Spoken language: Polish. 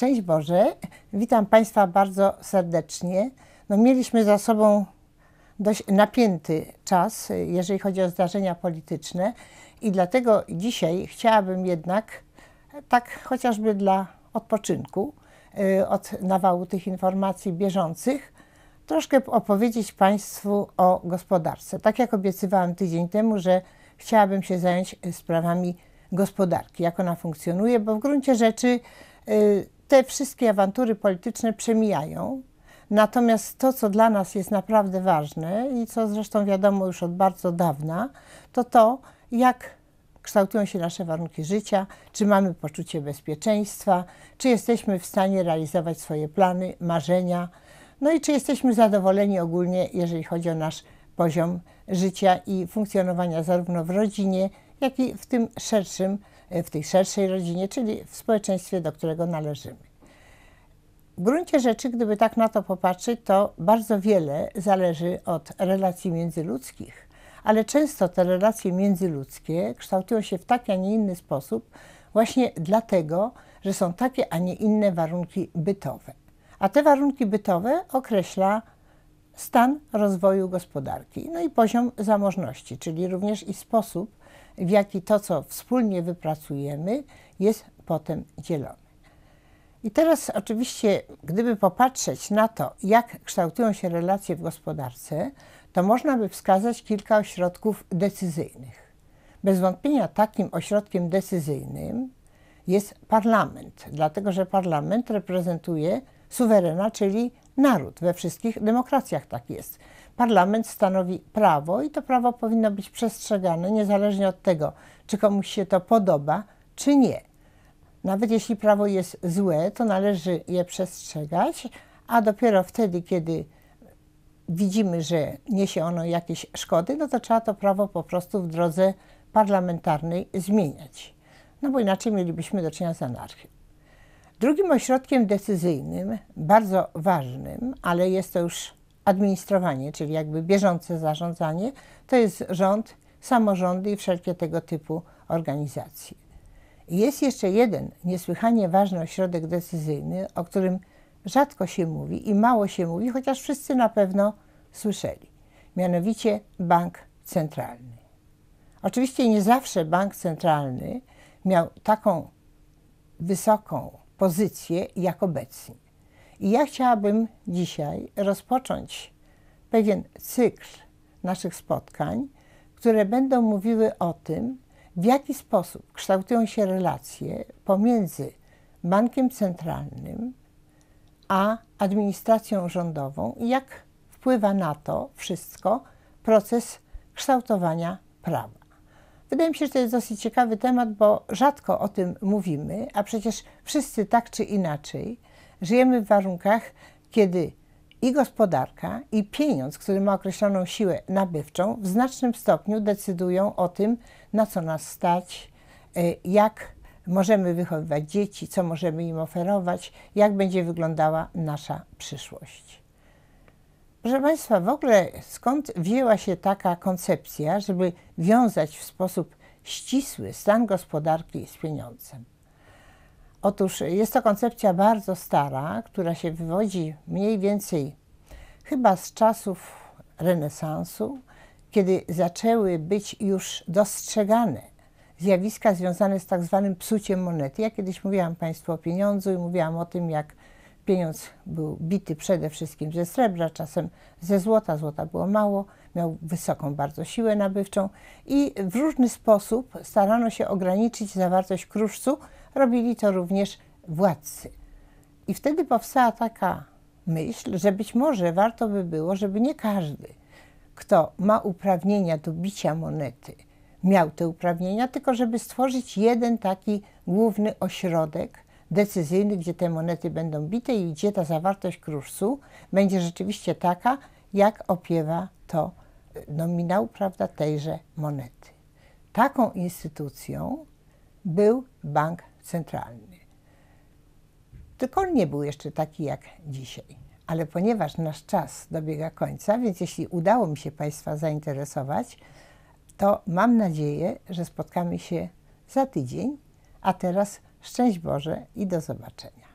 Szczęść Boże, witam Państwa bardzo serdecznie. No, mieliśmy za sobą dość napięty czas, jeżeli chodzi o zdarzenia polityczne, i dlatego dzisiaj chciałabym jednak, tak chociażby dla odpoczynku y, od nawału tych informacji bieżących, troszkę opowiedzieć Państwu o gospodarce. Tak jak obiecywałam tydzień temu, że chciałabym się zająć sprawami gospodarki, jak ona funkcjonuje, bo w gruncie rzeczy y, te wszystkie awantury polityczne przemijają. Natomiast to, co dla nas jest naprawdę ważne i co zresztą wiadomo już od bardzo dawna, to to, jak kształtują się nasze warunki życia, czy mamy poczucie bezpieczeństwa, czy jesteśmy w stanie realizować swoje plany, marzenia, no i czy jesteśmy zadowoleni ogólnie, jeżeli chodzi o nasz poziom życia i funkcjonowania zarówno w rodzinie, jak i w tym szerszym, e, w tej szerszej rodzinie, czyli w społeczeństwie, do którego należymy. W gruncie rzeczy, gdyby tak na to popatrzeć, to bardzo wiele zależy od relacji międzyludzkich, ale często te relacje międzyludzkie kształtują się w taki, a nie inny sposób, właśnie dlatego, że są takie, a nie inne warunki bytowe. A te warunki bytowe określa stan rozwoju gospodarki, no i poziom zamożności, czyli również i sposób, w jaki to, co wspólnie wypracujemy, jest potem dzielone. I teraz oczywiście, gdyby popatrzeć na to, jak kształtują się relacje w gospodarce, to można by wskazać kilka ośrodków decyzyjnych. Bez wątpienia takim ośrodkiem decyzyjnym jest parlament, dlatego że parlament reprezentuje suwerena, czyli naród. We wszystkich demokracjach tak jest. Parlament stanowi prawo i to prawo powinno być przestrzegane niezależnie od tego, czy komuś się to podoba, czy nie. Nawet jeśli prawo jest złe, to należy je przestrzegać, a dopiero wtedy, kiedy widzimy, że niesie ono jakieś szkody, no to trzeba to prawo po prostu w drodze parlamentarnej zmieniać. No bo inaczej mielibyśmy do czynienia z anarchią. Drugim ośrodkiem decyzyjnym, bardzo ważnym, ale jest to już administrowanie, czyli jakby bieżące zarządzanie, to jest rząd, samorządy i wszelkie tego typu organizacje. I jest jeszcze jeden niesłychanie ważny ośrodek decyzyjny, o którym rzadko się mówi i mało się mówi, chociaż wszyscy na pewno słyszeli, mianowicie bank centralny. Oczywiście nie zawsze bank centralny miał taką wysoką pozycję jak obecnie. I ja chciałabym dzisiaj rozpocząć pewien cykl naszych spotkań, które będą mówiły o tym, w jaki sposób kształtują się relacje pomiędzy bankiem centralnym a administracją rządową i jak wpływa na to wszystko proces kształtowania prawa. Wydaje mi się, że to jest dosyć ciekawy temat, bo rzadko o tym mówimy, a przecież wszyscy tak czy inaczej Żyjemy w warunkach, kiedy i gospodarka, i pieniądz, który ma określoną siłę nabywczą, w znacznym stopniu decydują o tym, na co nas stać, e, jak możemy wychowywać dzieci, co możemy im oferować, jak będzie wyglądała nasza przyszłość. Proszę Państwa, w ogóle skąd wzięła się taka koncepcja, żeby wiązać w sposób ścisły stan gospodarki z pieniądzem? Otóż jest to koncepcja bardzo stara, która się wywodzi mniej więcej chyba z czasów renesansu, kiedy zaczęły być już dostrzegane zjawiska związane z tak zwanym psuciem monety. Ja kiedyś mówiłam Państwu o pieniądzu i mówiłam o tym, jak pieniądz był bity przede wszystkim ze srebra, czasem ze złota, złota było mało, miał wysoką bardzo siłę nabywczą i w różny sposób starano się ograniczyć zawartość kruszcu, robili to również władcy. I wtedy powstała taka myśl, że być może warto by było, żeby nie każdy, kto ma uprawnienia do bicia monety, miał te uprawnienia, tylko żeby stworzyć jeden taki główny ośrodek decyzyjny, gdzie te monety będą bite i gdzie ta zawartość kruszcu będzie rzeczywiście taka, jak opiewa to y, nominał prawda, tejże monety. Taką instytucją był Bank centralny. Tylko on nie był jeszcze taki jak dzisiaj. Ale ponieważ nasz czas dobiega końca, więc jeśli udało mi się Państwa zainteresować, to mam nadzieję, że spotkamy się za tydzień. A teraz szczęść Boże i do zobaczenia.